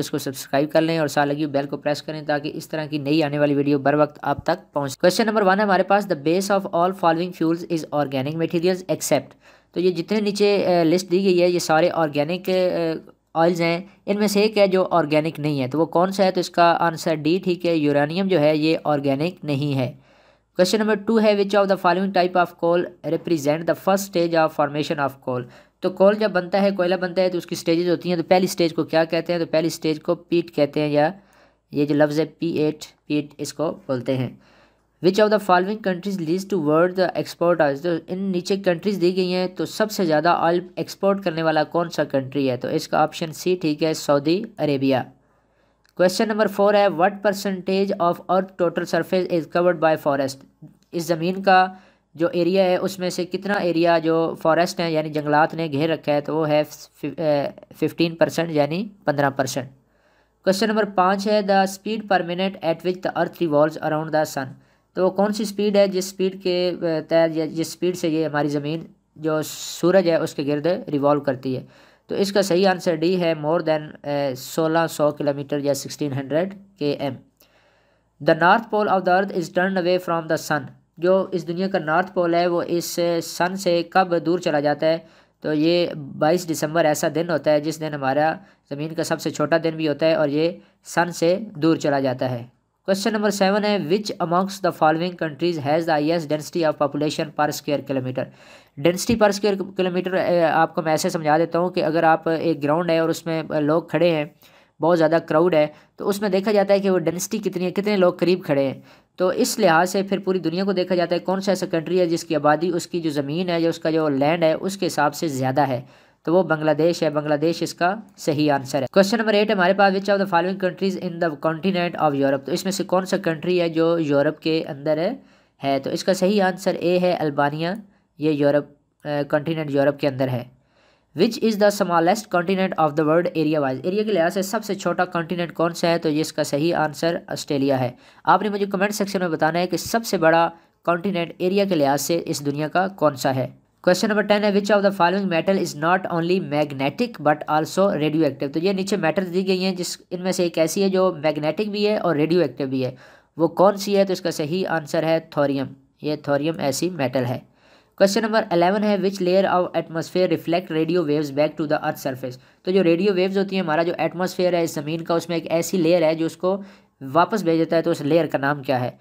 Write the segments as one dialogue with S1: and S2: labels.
S1: इसको सब्सक्राइब कर लें और साथ लगी बेल को प्रेस करें ताकि इस तरह की नई आने वाली वीडियो बर वक्त आप तक पहुंच क्वेश्चन नंबर वन हमारे पास the base of all following fuels is organic materials except तो ये जितने नीचे लिस्ट दी गई है ये सारे ऑर्गेनिक ऑयल्स हैं इनमें से एक है जो ऑर्गेनिक नहीं है तो वो कौन सा है तो इसका आंसर डी ठीक है यूरानियम जो है ये ऑर्गेनिक नहीं है क्वेश्चन नंबर टू है which of the following type of coal represent the first stage of formation of coal तो कोल जब बनता है कोयला बनता है तो उसकी स्टेजेस होती हैं तो पहली स्टेज को क्या कहते हैं तो पहली स्टेज को पीट कहते हैं या ये जो लफ्ज़ है पी एट पीट इसको बोलते हैं which of the following countries leads to world the export तो इन नीचे कंट्रीज दी गई हैं तो सबसे ज़्यादा ऑयल एक्सपोर्ट करने वाला कौन सा कंट्री है तो इसका ऑप्शन सी ठीक है Saudi Arabia question number four है what percentage of earth total surface is covered by forest इस ज़मीन का जो एरिया है उसमें से कितना एरिया जो फॉरेस्ट है यानी जंगलात ने घेर रखा है तो वो है फिफ्टीन परसेंट यानी पंद्रह परसेंट क्वेश्चन नंबर पाँच है the speed per minute at which the earth revolve around the sun तो वो कौन सी स्पीड है जिस स्पीड के तहत या जिस स्पीड से ये हमारी ज़मीन जो सूरज है उसके गिरद रिवॉल्व करती है तो इसका सही आंसर डी है मोर देन सोलह सौ किलोमीटर या sixteen hundred K M the north pole of the earth is turn away from the sun जो इस दुनिया का नॉर्थ पोल है वो इस सन से कब दूर चला जाता है तो ये 22 दिसंबर ऐसा दिन होता है जिस दिन हमारा ज़मीन का सबसे छोटा दिन भी होता है और ये सन से दूर चला जाता है क्वेश्चन नंबर सेवन है which amongst the following countries has the highest density of population per square kilometre density per square kilometre आपको मैं ऐसे समझा देता हूँ कि अगर आप एक ग्राउंड है और उसमें eh, लोग खड़े हैं बहुत ज़्यादा क्राउड है तो उसमें देखा जाता है कि वो डेंसिटी कितनी है कितने लोग करीब खड़े हैं तो इस लिहाज से फिर पूरी दुनिया को देखा जाता है कौन सा ऐसा कंट्री है जिसकी आबादी उसकी जो ज़मीन है या उसका जो लैंड है उसके हिसाब से ज़्यादा है तो वो बांग्लादेश है बांग्लादेश इसका सही आंसर है क्वेश्चन नंबर एट हमारे पास which of the following countries in the continent of Europe तो इसमें से कौन सा कंट्री है जो यूरोप के अंदर है, है तो इसका सही आंसर ए है अल्बानिया ये यूरोप कॉन्टीनेंट यूरोप के अंदर है which is the smallest continent of the world area wise area के लिहाज से सबसे छोटा कॉन्टीनेंट कौन सा है तो ये इसका सही आंसर ऑस्ट्रेलिया है आपने मुझे कमेंट सेक्शन में बताना है कि सबसे बड़ा कॉन्टीनेंट एरिया के लिहाज से इस दुनिया का कौन सा है क्वेश्चन नंबर टेन है which of the following metal is not only magnetic but also radio active तो ये नीचे मेटल दी गई हैं जिस इनमें से एक ऐसी है जो मैग्नेटिक भी है और रेडियो एक्टिव भी है वो कौन सी है तो इसका सही आंसर है थोरियम ये थोरियम ऐसी मेटल है क्वेश्चन नंबर अलेवन है which layer of atmosphere reflect radio waves back to the earth surface तो जो रेडियो वेव्स होती हैं हमारा जो एटमोसफेयर है इस ज़मीन का उसमें एक ऐसी लेयर है जो उसको वापस भेज देता है तो उस लेयर का नाम क्या है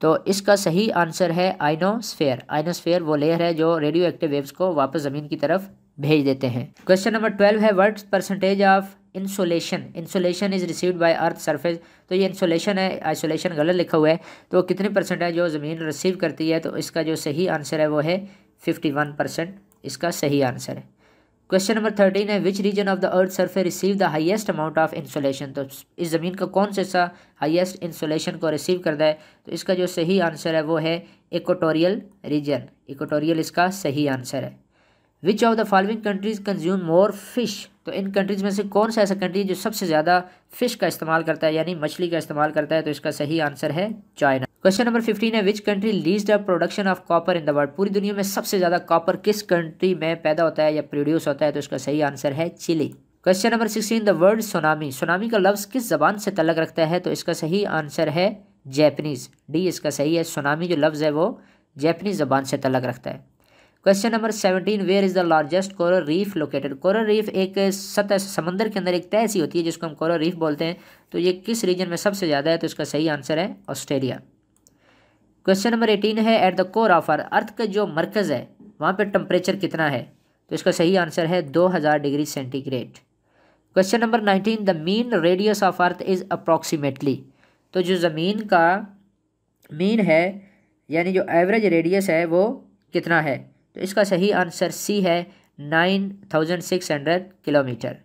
S1: तो इसका सही आंसर है आइनोस्फेयर आइनोस्फेयर वो लेयर है जो रेडियो एक्टिव वेव्स को वापस ज़मीन की तरफ भेज देते हैं क्वेश्चन नंबर ट्वेल्व है what percentage of insolation insolation is received by earth surface तो ये इंसोलेशन है आइसोलेशन गलत लिखा हुआ है तो कितने परसेंट है जो ज़मीन रिसीव करती है तो इसका जो सही आंसर है वो है फिफ्टी वन परसेंट इसका सही आंसर है क्वेश्चन नंबर थर्टीन है which region of the earth surface receive the highest amount of insulation तो इस ज़मीन का कौन सा सा हाईएस्ट इंसोलेशन को रिसीव करता है तो इसका जो सही आंसर है वो है इक्वेटोरियल रीजन इक्वेटोरियल इसका सही आंसर है which of the following countries consume more fish तो इन कंट्रीज़ में से कौन सा ऐसा कंट्री जो सबसे ज़्यादा फ़िश का इस्तेमाल करता है यानी मछली का इस्तेमाल करता है तो इसका सही आंसर है चाइना क्वेश्चन नंबर फिफ्टीन है which country leads the production of copper in the world पूरी दुनिया में सबसे ज़्यादा कॉपर किस कंट्री में पैदा होता है या प्रोड्यूस होता है तो इसका सही आंसर है Chile question number sixteen the word tsunami tsunami का लफ्ज़ किस जबान से तलक रखता है तो इसका सही आंसर है जैपनीज़ डी इसका सही है सोनामी जो लफ्ज़ है वो जैपनीज़ जबान से तलक रखता है question number seventeen where is the largest coral reef located coral reef एक सतह समंदर के अंदर एक तय सी होती है जिसको हम कोरल रीफ बोलते हैं तो ये किस रीजन में सबसे ज़्यादा है तो इसका सही आंसर है ऑस्ट्रेलिया क्वेश्चन नंबर एटीन है at the core of earth का जो मरकज़ है वहाँ पर टम्परेचर कितना है तो इसका सही आंसर है दो हज़ार degree centigrade question number nineteen the mean radius of earth is approximately तो जो ज़मीन का मीन है यानी जो एवरेज रेडियस है वो कितना है तो इसका सही आंसर सी है nine thousand six hundred kilometer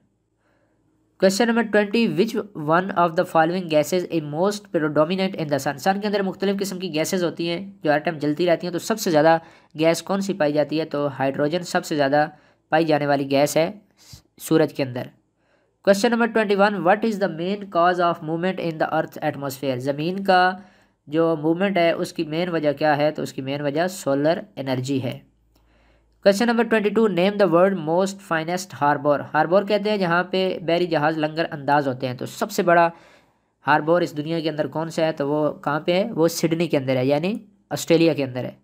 S1: question number twenty which one of the following gases are most predominant in the sun sun के अंदर मुख्तलिफ किस्म की गैसेज होती हैं जो आइटम जलती रहती हैं तो सबसे ज़्यादा गैस कौन सी पाई जाती है तो हाइड्रोजन सबसे ज़्यादा पाई जाने वाली गैस है सूरज के अंदर question number twenty one what is the main cause of movement in the earth atmosphere ज़मीन का जो मूवमेंट है उसकी मेन वजह क्या है तो उसकी मेन वजह सोलर एनर्जी है question number twenty two name the world most finest harbour harbour कहते हैं जहाँ पे बैरी जहाज़ लंगर अंदाज होते हैं तो सबसे बड़ा हार्बर इस दुनिया के अंदर कौन सा है तो वो कहाँ पे है वो सिडनी के अंदर है यानी ऑस्ट्रेलिया के अंदर है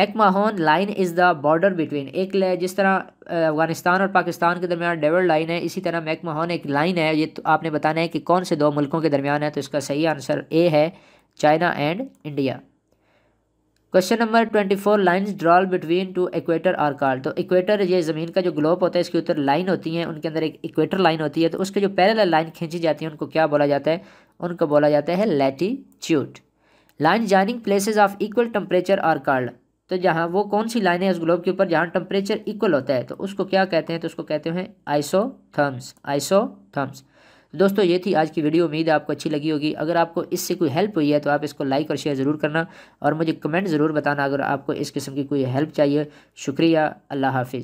S1: McMahon line is the border between एक जिस तरह अफगानिस्तान और पाकिस्तान के दरमियान डेवल लाइन है इसी तरह मैकमाहोन एक लाइन है ये तो आपने बताना है कि कौन से दो मुल्कों के दरमियान है तो इसका सही आंसर ए है China and India question number twenty four lines drawn between two equator और कार्ड तो इक्वेटर ये ज़मीन का जो ग्लोब होता है इसके ऊपर लाइन होती है उनके अंदर एक इक्वेटर लाइन होती है तो उसके जो पैरल लाइन खींची जाती है उनको क्या बोला जाता है उनको बोला जाता है latitude line joining places of equal temperature और कार्ड तो जहाँ वो कौन सी लाइन है उस ग्लोब के ऊपर जहाँ टेम्परेचर इक्वल होता है तो उसको क्या कहते हैं तो उसको कहते हैं आइसोथर्म्स आइसोथर्म्स दोस्तों ये थी आज की वीडियो उम्मीद आपको अच्छी लगी होगी अगर आपको इससे कोई हेल्प हुई है तो आप इसको लाइक और शेयर ज़रूर करना और मुझे कमेंट ज़रूर बताना अगर आपको इस किस्म की कोई हेल्प चाहिए शुक्रिया अल्लाह हाफिज़